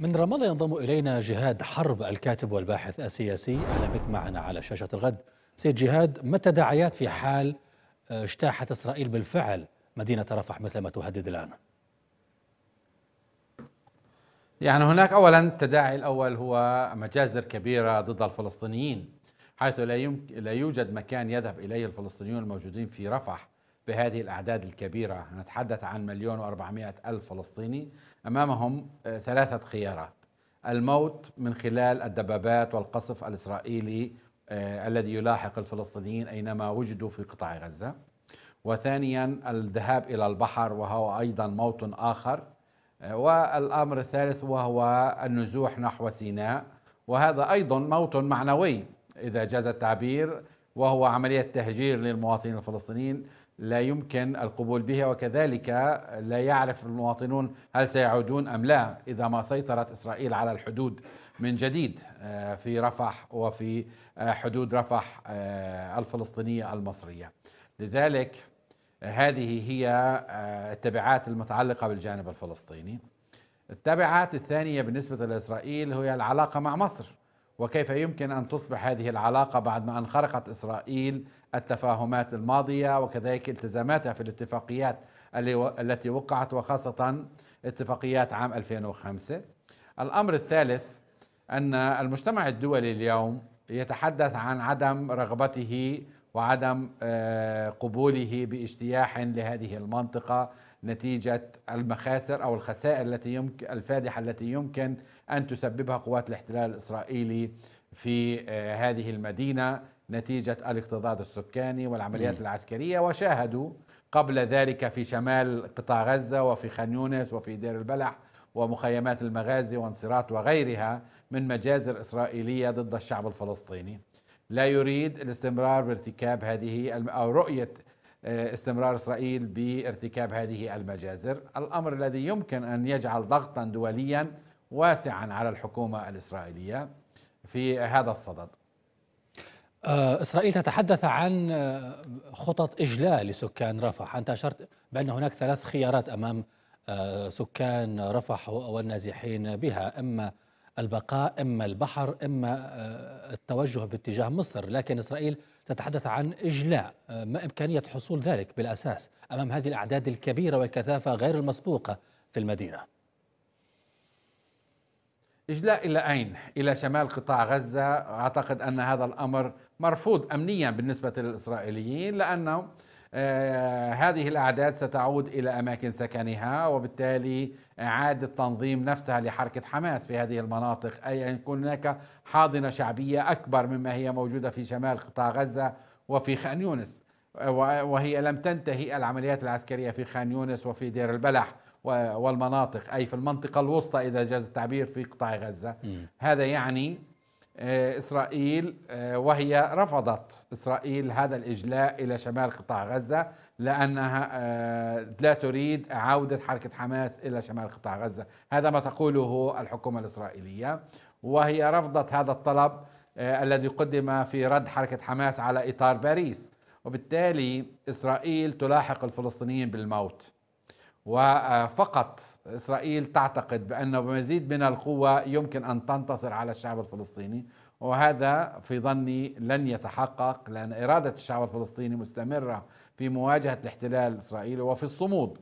من رام الله ينضم الينا جهاد حرب الكاتب والباحث السياسي اهلا بك معنا على شاشه الغد. سيد جهاد ما التداعيات في حال آه، اجتاحت اسرائيل بالفعل مدينه رفح مثل ما تهدد الان؟ يعني هناك اولا التداعي الاول هو مجازر كبيره ضد الفلسطينيين حيث لا يمكن لا يوجد مكان يذهب اليه الفلسطينيون الموجودين في رفح بهذه الأعداد الكبيرة نتحدث عن مليون وأربعمائة ألف فلسطيني أمامهم آه، ثلاثة خيارات الموت من خلال الدبابات والقصف الإسرائيلي آه، الذي يلاحق الفلسطينيين أينما وجدوا في قطاع غزة وثانيا الذهاب إلى البحر وهو أيضا موت آخر آه، والأمر الثالث وهو النزوح نحو سيناء وهذا أيضا موت معنوي إذا جاز التعبير وهو عملية تهجير للمواطنين الفلسطينيين لا يمكن القبول بها وكذلك لا يعرف المواطنون هل سيعودون أم لا إذا ما سيطرت إسرائيل على الحدود من جديد آه، في رفح وفي آه، حدود رفح آه، الفلسطينية المصرية لذلك هذه هي التبعات المتعلقة بالجانب الفلسطيني التبعات الثانية بالنسبة لإسرائيل هي العلاقة مع مصر وكيف يمكن ان تصبح هذه العلاقه بعد ما انخرقت اسرائيل التفاهمات الماضيه وكذلك التزاماتها في الاتفاقيات التي وقعت وخاصه اتفاقيات عام 2005 الامر الثالث ان المجتمع الدولي اليوم يتحدث عن عدم رغبته وعدم آه، قبوله باجتياح لهذه المنطقه نتيجة المخاسر أو الخسائر التي يمكن الفادحة التي يمكن أن تسببها قوات الاحتلال الإسرائيلي في آه، هذه المدينة نتيجة الاكتظاظ السكاني والعمليات العسكرية وشاهدوا قبل ذلك في شمال قطاع غزة وفي خان يونس وفي دير البلح ومخيمات المغازي وانصرات وغيرها من مجازر إسرائيلية ضد الشعب الفلسطيني لا يريد الاستمرار بارتكاب هذه أو رؤية آه، استمرار اسرائيل بارتكاب هذه المجازر، الامر الذي يمكن ان يجعل ضغطا دوليا واسعا على الحكومه الاسرائيليه في هذا الصدد. آه، اسرائيل تتحدث عن آه، خطط اجلاء لسكان رفح، انت اشرت بان هناك ثلاث خيارات امام سكان رفح والنازحين بها، اما البقاء، اما البحر، اما التوجه باتجاه مصر، لكن اسرائيل تتحدث عن إجلاء آه، ما إمكانية حصول ذلك بالأساس أمام هذه الأعداد الكبيرة والكثافة غير المسبوقة في المدينة إجلاء إلى أين؟ إلى شمال قطاع غزة أعتقد أن هذا الأمر مرفوض أمنيا بالنسبة للإسرائيليين لأنه آه، هذه الأعداد ستعود إلى أماكن سكنها وبالتالي إعادة تنظيم نفسها لحركة حماس في هذه المناطق أي أن يكون هناك حاضنة شعبية أكبر مما هي موجودة في شمال قطاع غزة وفي خان يونس آه، وهي لم تنتهي العمليات العسكرية في خان يونس وفي دير البلح والمناطق أي في المنطقة الوسطى إذا جاز التعبير في قطاع غزة م. هذا يعني آه، إسرائيل آه، وهي رفضت إسرائيل هذا الإجلاء إلى شمال قطاع غزة لأنها آه، لا تريد عودة حركة حماس إلى شمال قطاع غزة هذا ما تقوله الحكومة الإسرائيلية وهي رفضت هذا الطلب الذي قدم في رد حركة حماس على إطار باريس وبالتالي إسرائيل تلاحق الفلسطينيين بالموت وفقط إسرائيل تعتقد بأنه بمزيد من القوة يمكن أن تنتصر على الشعب الفلسطيني وهذا في ظني لن يتحقق لأن إرادة الشعب الفلسطيني مستمرة في مواجهة الاحتلال الإسرائيلي وفي الصمود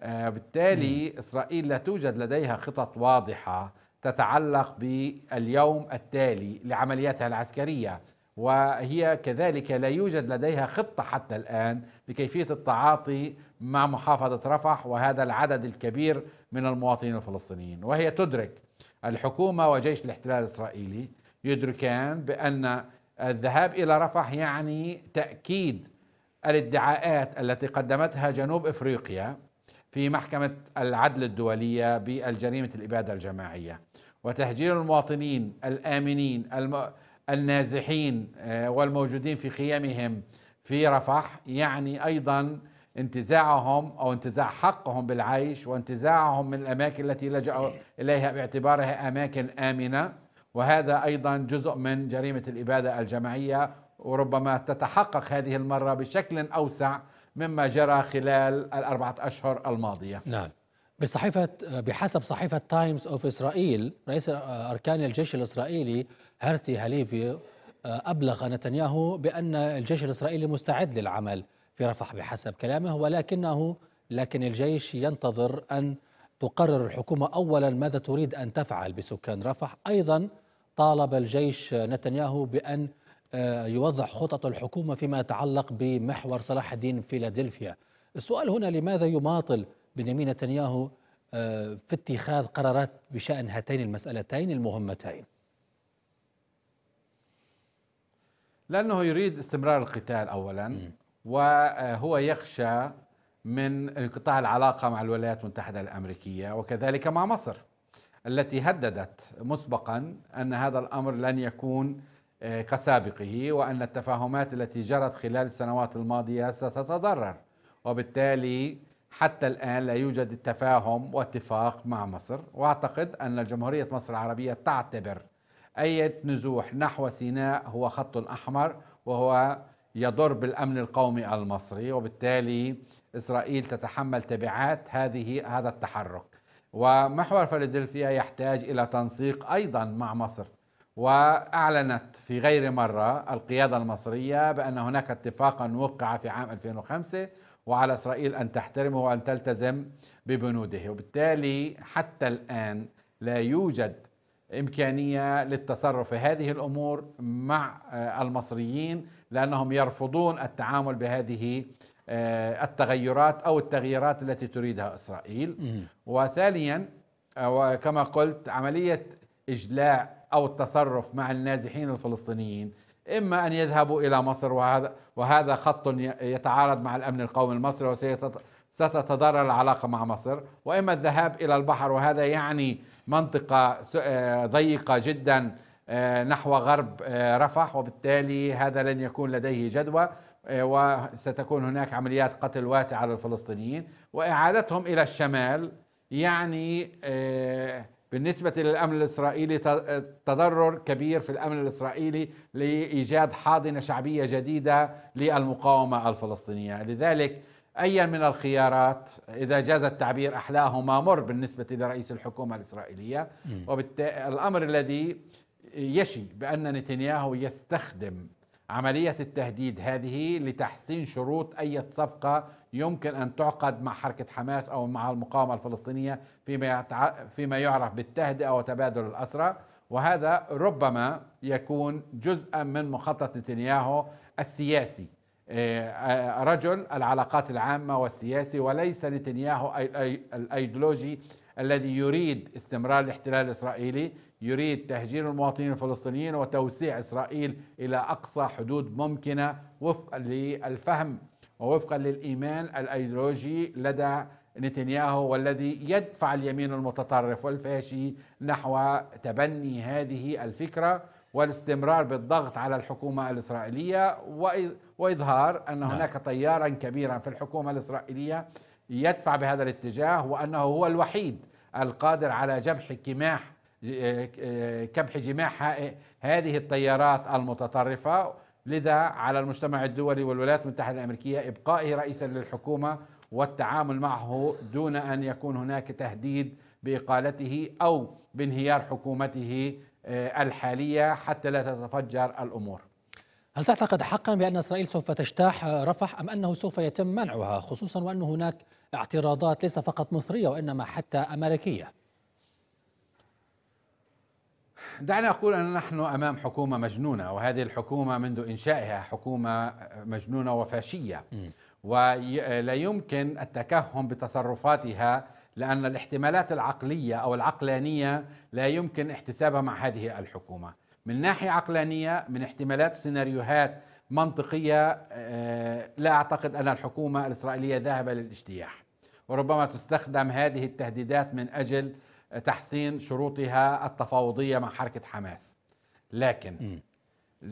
آه، بالتالي إسرائيل لا توجد لديها خطط واضحة تتعلق باليوم التالي لعملياتها العسكرية وهي كذلك لا يوجد لديها خطه حتى الان لكيفيه التعاطي مع محافظه رفح وهذا العدد الكبير من المواطنين الفلسطينيين وهي تدرك الحكومه وجيش الاحتلال الاسرائيلي يدركان بان الذهاب الى رفح يعني تاكيد الادعاءات التي قدمتها جنوب افريقيا في محكمه العدل الدوليه بالجريمه الاباده الجماعيه وتهجير المواطنين الامنين الم... النازحين آه، والموجودين في خيامهم في رفح يعني ايضا انتزاعهم او انتزاع حقهم بالعيش وانتزاعهم من الاماكن التي لجأوا اليها باعتبارها اماكن امنه وهذا ايضا جزء من جريمه الاباده الجماعيه وربما تتحقق هذه المره بشكل اوسع مما جرى خلال الاربعه اشهر الماضيه. نعم. بصحيفة بحسب صحيفة تايمز أوف إسرائيل رئيس أركان الجيش الإسرائيلي هرتي هليفي آه، أبلغ نتنياهو بأن الجيش الإسرائيلي مستعد للعمل في رفح بحسب كلامه ولكنه لكن الجيش ينتظر أن تقرر الحكومة أولا ماذا تريد أن تفعل بسكان رفح أيضا طالب الجيش نتنياهو بأن آه، يوضح خطط الحكومة فيما يتعلق بمحور صلاح الدين فيلادلفيا السؤال هنا لماذا يماطل بنيامين نتنياهو آه، في اتخاذ قرارات بشأن هاتين المسألتين المهمتين لأنه يريد استمرار القتال أولا م. وهو يخشى من انقطاع العلاقة مع الولايات المتحدة الأمريكية وكذلك مع مصر التي هددت مسبقا أن هذا الأمر لن يكون آه، كسابقه وأن التفاهمات التي جرت خلال السنوات الماضية ستتضرر وبالتالي حتى الآن لا يوجد تفاهم واتفاق مع مصر وأعتقد أن جمهورية مصر العربية تعتبر أي نزوح نحو سيناء هو خط أحمر وهو يضر بالأمن القومي المصري وبالتالي إسرائيل تتحمل تبعات هذه هذا التحرك ومحور فلادلفيا يحتاج إلى تنسيق أيضا مع مصر وأعلنت في غير مرة القيادة المصرية بأن هناك اتفاقا وقع في عام 2005 وعلى إسرائيل أن تحترمه وأن تلتزم ببنوده وبالتالي حتى الآن لا يوجد إمكانية للتصرف في هذه الأمور مع آه، المصريين لأنهم يرفضون التعامل بهذه آه، التغيرات أو التغييرات التي تريدها إسرائيل وثانيا آه، وكما قلت عملية إجلاء أو التصرف مع النازحين الفلسطينيين إما أن يذهبوا إلى مصر وهذا وهذا خط يتعارض مع الأمن القومي المصري وستتضرر العلاقة مع مصر وإما الذهاب إلى البحر وهذا يعني منطقة آه، ضيقة جدا آه، نحو غرب آه، رفح وبالتالي هذا لن يكون لديه جدوى وستكون هناك عمليات قتل واسعة للفلسطينيين وإعادتهم إلى الشمال يعني بالنسبة للأمن الإسرائيلي تضرر كبير في الأمن الإسرائيلي لإيجاد حاضنة شعبية جديدة للمقاومة الفلسطينية لذلك أي من الخيارات إذا جاز التعبير أحلاهما مر بالنسبة لرئيس الحكومة الإسرائيلية الأمر الذي يشي بأن نتنياهو يستخدم عملية التهديد هذه لتحسين شروط أي صفقة يمكن أن تعقد مع حركة حماس أو مع المقاومة الفلسطينية فيما, فيما يعرف بالتهدئة وتبادل الأسرى وهذا ربما يكون جزءا من مخطط نتنياهو السياسي آه، آه، رجل العلاقات العامة والسياسي وليس نتنياهو الأيديولوجي الذي يريد استمرار الاحتلال الاسرائيلي يريد تهجير المواطنين الفلسطينيين وتوسيع اسرائيل الى اقصى حدود ممكنه وفقا للفهم ووفقا للايمان الايديولوجي لدى نتنياهو والذي يدفع اليمين المتطرف والفاشي نحو تبني هذه الفكره والاستمرار بالضغط على الحكومه الاسرائيليه واظهار ان نعم. هناك تيارا كبيرا في الحكومه الاسرائيليه يدفع بهذا الاتجاه وانه هو الوحيد القادر على جبح كماح آه، آه، كبح جماح هذه التيارات المتطرفه لذا على المجتمع الدولي والولايات المتحده الامريكيه ابقائه رئيسا للحكومه والتعامل معه دون ان يكون هناك تهديد باقالته او بانهيار حكومته آه، الحاليه حتى لا تتفجر الامور هل تعتقد حقا بأن إسرائيل سوف تجتاح رفح أم أنه سوف يتم منعها خصوصا وأن هناك اعتراضات ليس فقط مصرية وإنما حتى أمريكية دعني أقول أن نحن أمام حكومة مجنونة وهذه الحكومة منذ إنشائها حكومة مجنونة وفاشية ولا يمكن التكهن بتصرفاتها لأن الاحتمالات العقلية أو العقلانية لا يمكن احتسابها مع هذه الحكومة من ناحية عقلانية من احتمالات وسيناريوهات منطقية آه، لا أعتقد أن الحكومة الإسرائيلية ذاهبة للاجتياح وربما تستخدم هذه التهديدات من أجل تحسين شروطها التفاوضية مع حركة حماس لكن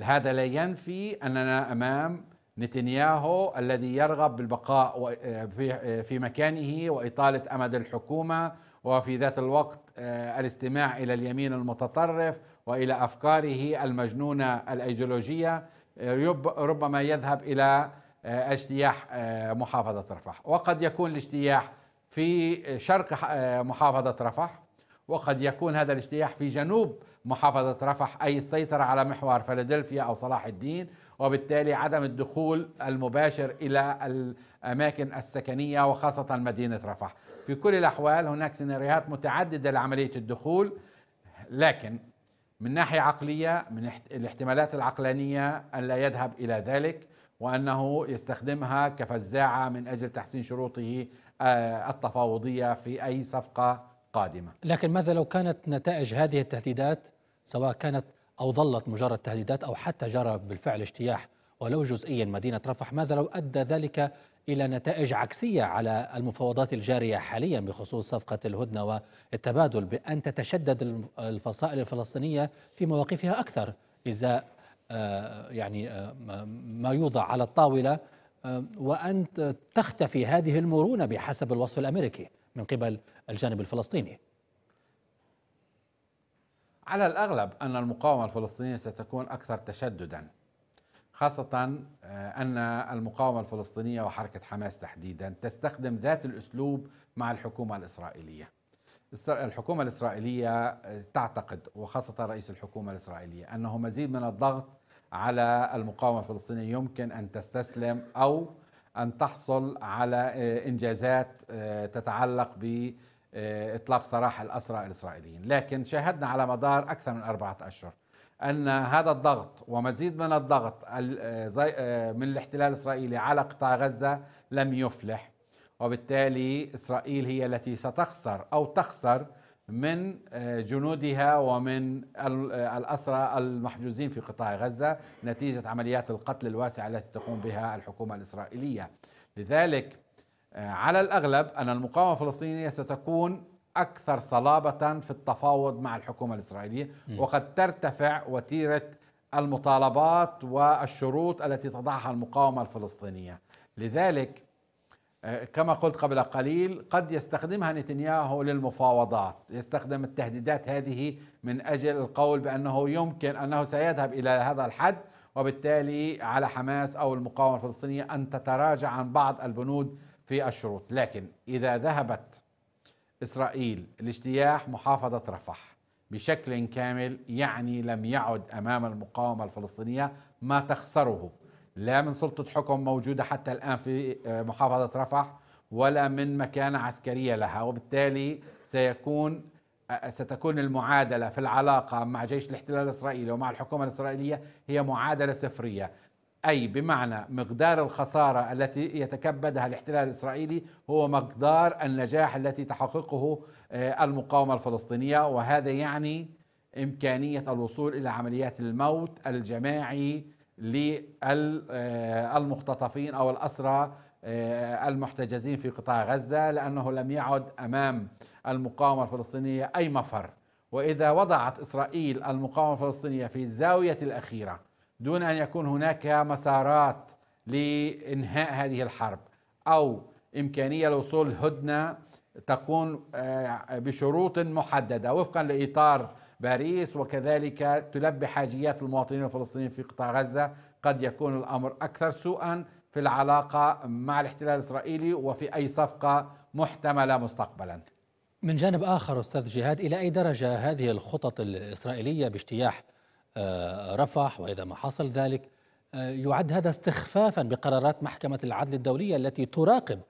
هذا لا ينفي أننا أمام نتنياهو الذي يرغب بالبقاء آه، آه، في مكانه وإطالة أمد الحكومة وفي ذات الوقت الاستماع إلى اليمين المتطرف والى افكاره المجنونه الايديولوجيه ربما يذهب الى آه، اجتياح آه، محافظه رفح وقد يكون الاجتياح في شرق آه، محافظه رفح وقد يكون هذا الاجتياح في جنوب محافظة رفح أي السيطرة على محور فلادلفيا أو صلاح الدين وبالتالي عدم الدخول المباشر إلى الأماكن السكنية وخاصة مدينة رفح في كل الأحوال هناك سيناريوهات متعددة لعملية الدخول لكن من ناحية عقلية من الاحتمالات العقلانية أن لا يذهب إلى ذلك وأنه يستخدمها كفزاعة من أجل تحسين شروطه آه، التفاوضية في أي صفقة قادمة لكن ماذا لو كانت نتائج هذه التهديدات سواء كانت أو ظلت مجرد تهديدات أو حتى جرى بالفعل اجتياح ولو جزئيا مدينة رفح ماذا لو أدى ذلك إلى نتائج عكسية على المفاوضات الجارية حاليا بخصوص صفقة الهدنة والتبادل بأن تتشدد الفصائل الفلسطينية في مواقفها أكثر إذا آه، يعني آه، ما يوضع على الطاولة آه، وأن تختفي هذه المرونة بحسب الوصف الأمريكي من قبل الجانب الفلسطيني على الأغلب أن المقاومة الفلسطينية ستكون أكثر تشددا خاصة آه، أن المقاومة الفلسطينية وحركة حماس تحديدا تستخدم ذات الأسلوب مع الحكومة الإسرائيلية الحكومة الإسرائيلية آه، تعتقد وخاصة رئيس الحكومة الإسرائيلية أنه مزيد من الضغط على المقاومة الفلسطينية يمكن أن تستسلم أو أن تحصل على آه، إنجازات تتعلق بإطلاق سراح الأسرى الإسرائيليين لكن شاهدنا على مدار أكثر من أربعة أشهر أن هذا الضغط ومزيد من الضغط آه، آه، من الاحتلال الإسرائيلي على قطاع غزة لم يفلح وبالتالي إسرائيل هي التي ستخسر أو تخسر من آه، جنودها ومن الأسرى المحجوزين في قطاع غزة نتيجة عمليات القتل الواسعة التي تقوم بها الحكومة الإسرائيلية لذلك على الأغلب أن المقاومة الفلسطينية ستكون أكثر صلابة في التفاوض مع الحكومة الإسرائيلية وقد ترتفع وتيرة المطالبات والشروط التي تضعها المقاومة الفلسطينية لذلك آه، كما قلت قبل قليل قد يستخدمها نتنياهو للمفاوضات يستخدم التهديدات هذه من أجل القول بأنه يمكن أنه سيذهب إلى هذا الحد وبالتالي على حماس أو المقاومة الفلسطينية أن تتراجع عن بعض البنود في الشروط لكن إذا ذهبت إسرائيل لاجتياح محافظة رفح بشكل كامل يعني لم يعد أمام المقاومة الفلسطينية ما تخسره لا من سلطة حكم موجودة حتى الآن في آه، محافظة رفح ولا من مكانة عسكرية لها وبالتالي سيكون آه، آه، ستكون المعادلة في العلاقة مع جيش الاحتلال الإسرائيلي ومع الحكومة الإسرائيلية هي معادلة صفرية أي بمعنى مقدار الخسارة التي يتكبدها الاحتلال الإسرائيلي هو مقدار النجاح التي تحققه آه، المقاومة الفلسطينية وهذا يعني إمكانية الوصول إلى عمليات الموت الجماعي للمختطفين أو الأسرى آه، المحتجزين في قطاع غزة لأنه لم يعد أمام المقاومة الفلسطينية أي مفر وإذا وضعت إسرائيل المقاومة الفلسطينية في الزاوية الأخيرة دون ان يكون هناك مسارات لانهاء هذه الحرب او امكانيه لوصول هدنه تكون آه، بشروط محدده وفقا لاطار باريس وكذلك تلبي حاجيات المواطنين الفلسطينيين في قطاع غزه قد يكون الامر اكثر سوءا في العلاقه مع الاحتلال الاسرائيلي وفي اي صفقه محتمله مستقبلا. من جانب اخر استاذ جهاد الى اي درجه هذه الخطط الاسرائيليه باجتياح آه، رفح وإذا ما حصل ذلك آه، يعد هذا استخفافا بقرارات محكمة العدل الدولية التي تراقب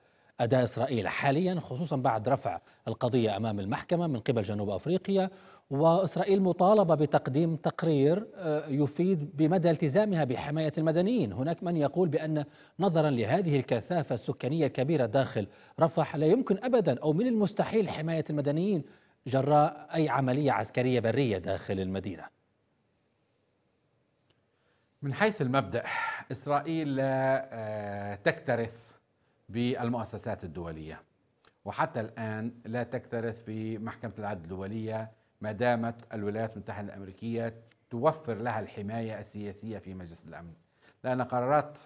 أداء إسرائيل حاليا خصوصا بعد رفع القضية أمام المحكمة من قبل جنوب أفريقيا وإسرائيل مطالبة بتقديم تقرير آه، يفيد بمدى التزامها بحماية المدنيين هناك من يقول بأن نظرا لهذه الكثافة السكانية الكبيرة داخل رفح لا يمكن أبدا أو من المستحيل حماية المدنيين جراء أي عملية عسكرية برية داخل المدينة من حيث المبدأ إسرائيل لا آه، آه، تكترث بالمؤسسات الدولية وحتى الآن لا تكترث في محكمة العدل الدولية ما دامت الولايات المتحدة الأمريكية توفر لها الحماية السياسية في مجلس الأمن لأن قرارات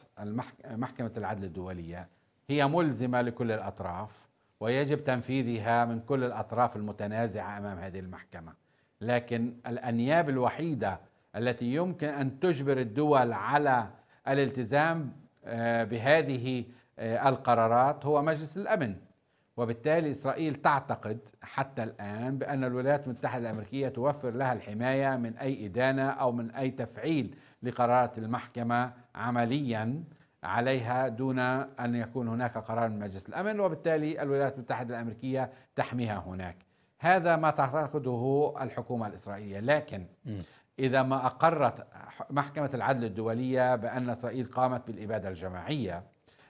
محكمة العدل الدولية هي ملزمة لكل الأطراف ويجب تنفيذها من كل الأطراف المتنازعة أمام هذه المحكمة لكن الأنياب الوحيدة التي يمكن ان تجبر الدول على الالتزام آه، بهذه آه، القرارات هو مجلس الامن وبالتالي اسرائيل تعتقد حتى الان بان الولايات المتحده الامريكيه توفر لها الحمايه من اي ادانه او من اي تفعيل لقرارات المحكمه عمليا عليها دون ان يكون هناك قرار من مجلس الامن وبالتالي الولايات المتحده الامريكيه تحميها هناك هذا ما تعتقده الحكومه الاسرائيليه لكن م. إذا ما أقرت محكمة العدل الدولية بأن إسرائيل قامت بالإبادة الجماعية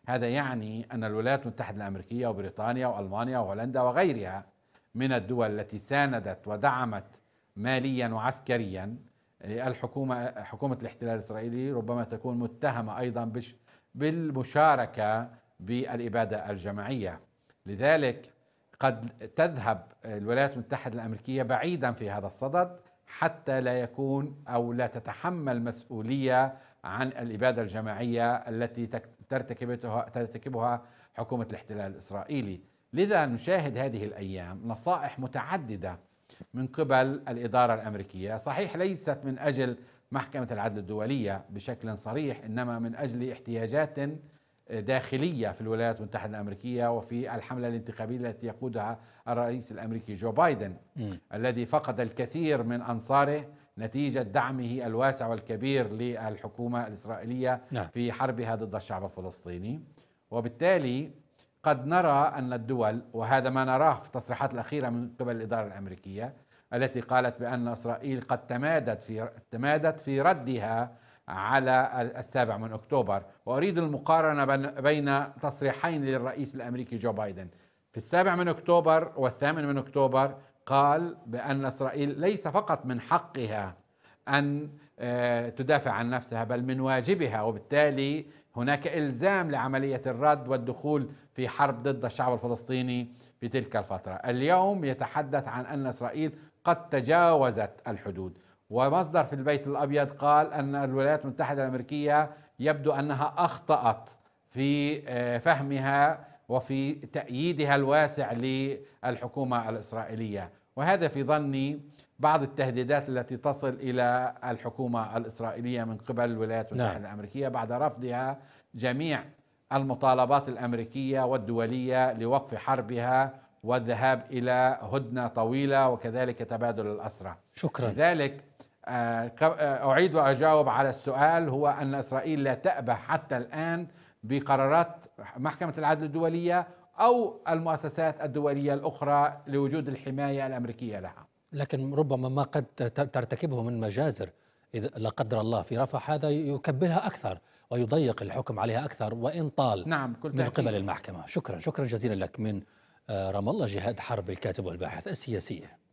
هذا يعني أن الولايات المتحدة الأمريكية وبريطانيا وألمانيا وهولندا وغيرها من الدول التي ساندت ودعمت ماليا وعسكريا الحكومة حكومة الاحتلال الإسرائيلي ربما تكون متهمة أيضا بالمشاركة بالإبادة الجماعية لذلك قد تذهب الولايات المتحدة الأمريكية بعيدا في هذا الصدد حتى لا يكون او لا تتحمل مسؤوليه عن الاباده الجماعيه التي ترتكبها ترتكبها حكومه الاحتلال الاسرائيلي، لذا نشاهد هذه الايام نصائح متعدده من قبل الاداره الامريكيه، صحيح ليست من اجل محكمه العدل الدوليه بشكل صريح انما من اجل احتياجات داخلية في الولايات المتحدة الأمريكية وفي الحملة الانتخابية التي يقودها الرئيس الأمريكي جو بايدن م. الذي فقد الكثير من أنصاره نتيجة دعمه الواسع والكبير للحكومة الإسرائيلية نعم. في حربها ضد الشعب الفلسطيني وبالتالي قد نرى أن الدول وهذا ما نراه في التصريحات الأخيرة من قبل الإدارة الأمريكية التي قالت بأن إسرائيل قد تمادت في تمادت في ردها على السابع من اكتوبر واريد المقارنه بين تصريحين للرئيس الامريكي جو بايدن في السابع من اكتوبر والثامن من اكتوبر قال بان اسرائيل ليس فقط من حقها ان آه، تدافع عن نفسها بل من واجبها وبالتالي هناك الزام لعمليه الرد والدخول في حرب ضد الشعب الفلسطيني في تلك الفتره اليوم يتحدث عن ان اسرائيل قد تجاوزت الحدود ومصدر في البيت الابيض قال ان الولايات المتحده الامريكيه يبدو انها اخطات في آه، فهمها وفي تأييدها الواسع للحكومة الإسرائيلية وهذا في ظني بعض التهديدات التي تصل إلى الحكومة الإسرائيلية من قبل الولايات نعم. المتحدة نعم. الأمريكية بعد رفضها جميع المطالبات الأمريكية والدولية لوقف حربها والذهاب إلى هدنة طويلة وكذلك تبادل الأسرى شكرا لذلك آه، آه، أعيد وأجاوب على السؤال هو أن إسرائيل لا تأبه حتى الآن بقرارات محكمة العدل الدولية أو المؤسسات الدولية الأخرى لوجود الحماية الأمريكية لها لكن ربما ما قد ترتكبه من مجازر إذا لا قدر الله في رفح هذا يكبلها أكثر ويضيق الحكم عليها أكثر وإن طال نعم كل من قبل المحكمة شكرا شكرا جزيلا لك من آه، رام الله جهاد حرب الكاتب والباحث السياسية